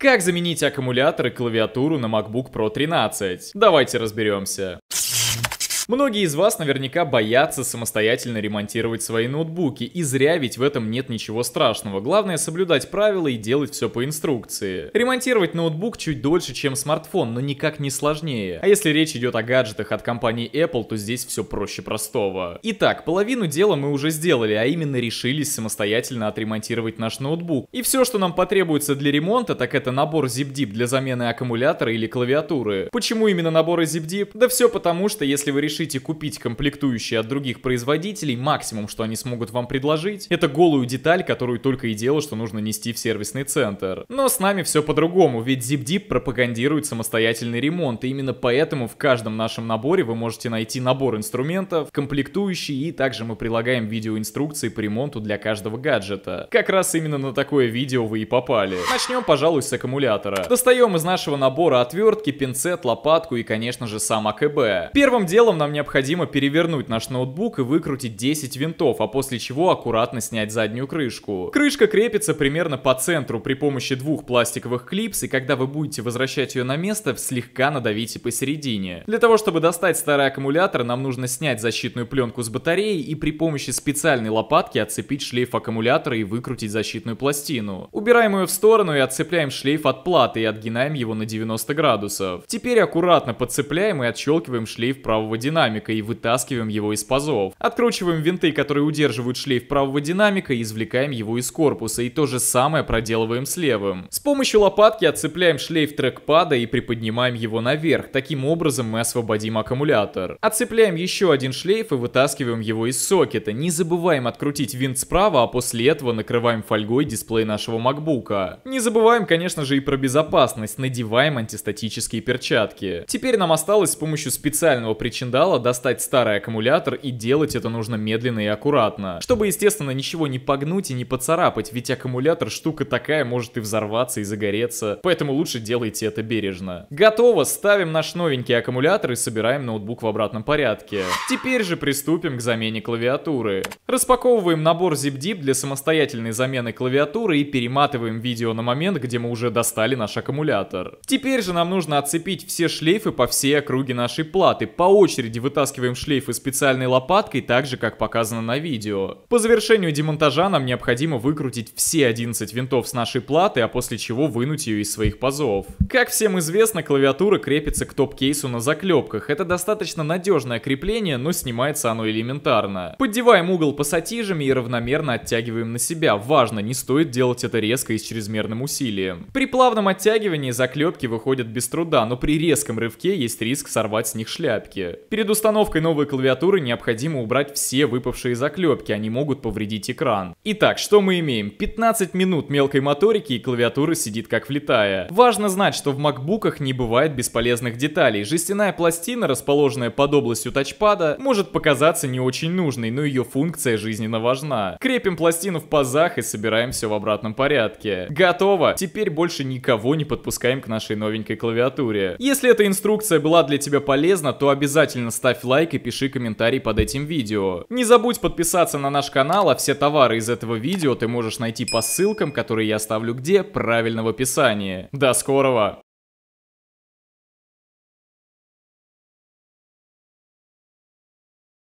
Как заменить аккумулятор и клавиатуру на MacBook Pro 13? Давайте разберемся. Многие из вас наверняка боятся самостоятельно ремонтировать свои ноутбуки, и зря ведь в этом нет ничего страшного. Главное соблюдать правила и делать все по инструкции. Ремонтировать ноутбук чуть дольше, чем смартфон, но никак не сложнее. А если речь идет о гаджетах от компании Apple, то здесь все проще простого. Итак, половину дела мы уже сделали, а именно решились самостоятельно отремонтировать наш ноутбук. И все, что нам потребуется для ремонта, так это набор ZipDip для замены аккумулятора или клавиатуры. Почему именно наборы ZipDip? Да все потому, что если вы решите решите купить комплектующие от других производителей, максимум, что они смогут вам предложить, это голую деталь, которую только и дело, что нужно нести в сервисный центр. Но с нами все по-другому, ведь ZipDip пропагандирует самостоятельный ремонт, и именно поэтому в каждом нашем наборе вы можете найти набор инструментов, комплектующие, и также мы прилагаем видеоинструкции по ремонту для каждого гаджета. Как раз именно на такое видео вы и попали. Начнем, пожалуй, с аккумулятора. Достаем из нашего набора отвертки, пинцет, лопатку и, конечно же, сам АКБ. Первым делом нам необходимо перевернуть наш ноутбук и выкрутить 10 винтов, а после чего аккуратно снять заднюю крышку. Крышка крепится примерно по центру при помощи двух пластиковых клипс, и когда вы будете возвращать ее на место, слегка надавите посередине. Для того, чтобы достать старый аккумулятор, нам нужно снять защитную пленку с батареи и при помощи специальной лопатки отцепить шлейф аккумулятора и выкрутить защитную пластину. Убираем ее в сторону и отцепляем шлейф от платы и отгинаем его на 90 градусов. Теперь аккуратно подцепляем и отщелкиваем шлейф правого динамика динамика и вытаскиваем его из пазов. Откручиваем винты, которые удерживают шлейф правого динамика и извлекаем его из корпуса, и то же самое проделываем с левым. С помощью лопатки отцепляем шлейф трекпада и приподнимаем его наверх, таким образом мы освободим аккумулятор. Отцепляем еще один шлейф и вытаскиваем его из сокета, не забываем открутить винт справа, а после этого накрываем фольгой дисплей нашего макбука. Не забываем, конечно же, и про безопасность, надеваем антистатические перчатки. Теперь нам осталось с помощью специального причинда металла, достать старый аккумулятор и делать это нужно медленно и аккуратно. Чтобы, естественно, ничего не погнуть и не поцарапать, ведь аккумулятор штука такая может и взорваться и загореться, поэтому лучше делайте это бережно. Готово, ставим наш новенький аккумулятор и собираем ноутбук в обратном порядке. Теперь же приступим к замене клавиатуры. Распаковываем набор ZipDip для самостоятельной замены клавиатуры и перематываем видео на момент, где мы уже достали наш аккумулятор. Теперь же нам нужно отцепить все шлейфы по всей округе нашей платы, по очереди очереди вытаскиваем шлейфы специальной лопаткой, так же, как показано на видео. По завершению демонтажа нам необходимо выкрутить все 11 винтов с нашей платы, а после чего вынуть ее из своих пазов. Как всем известно, клавиатура крепится к топ-кейсу на заклепках. Это достаточно надежное крепление, но снимается оно элементарно. Поддеваем угол пассатижами и равномерно оттягиваем на себя. Важно, не стоит делать это резко и с чрезмерным усилием. При плавном оттягивании заклепки выходят без труда, но при резком рывке есть риск сорвать с них шляпки. Перед установкой новой клавиатуры необходимо убрать все выпавшие заклепки, они могут повредить экран. Итак, что мы имеем? 15 минут мелкой моторики и клавиатура сидит как влетая. Важно знать, что в макбуках не бывает бесполезных деталей. Жестяная пластина, расположенная под областью тачпада, может показаться не очень нужной, но ее функция жизненно важна. Крепим пластину в пазах и собираем все в обратном порядке. Готово! Теперь больше никого не подпускаем к нашей новенькой клавиатуре. Если эта инструкция была для тебя полезна, то обязательно обязательно ставь лайк и пиши комментарий под этим видео. Не забудь подписаться на наш канал, а все товары из этого видео ты можешь найти по ссылкам, которые я оставлю где, правильно в описании. До скорого!